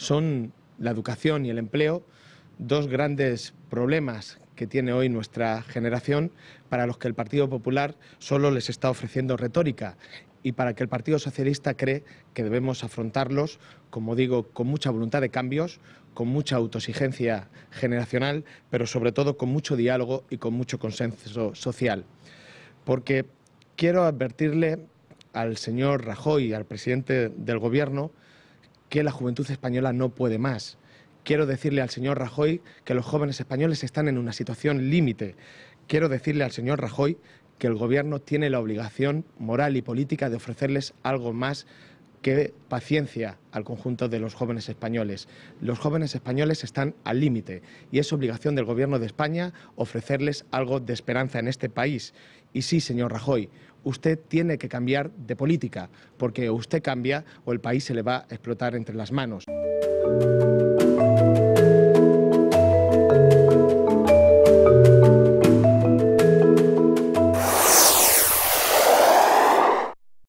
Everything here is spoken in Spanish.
son la educación y el empleo dos grandes problemas que tiene hoy nuestra generación para los que el Partido Popular solo les está ofreciendo retórica y para que el Partido Socialista cree que debemos afrontarlos, como digo, con mucha voluntad de cambios, con mucha autosigencia generacional, pero sobre todo con mucho diálogo y con mucho consenso social. Porque quiero advertirle al señor Rajoy, al presidente del Gobierno, que la juventud española no puede más. Quiero decirle al señor Rajoy que los jóvenes españoles están en una situación límite. Quiero decirle al señor Rajoy que el Gobierno tiene la obligación moral y política de ofrecerles algo más que paciencia al conjunto de los jóvenes españoles. Los jóvenes españoles están al límite y es obligación del Gobierno de España ofrecerles algo de esperanza en este país. Y sí, señor Rajoy, usted tiene que cambiar de política, porque usted cambia o el país se le va a explotar entre las manos.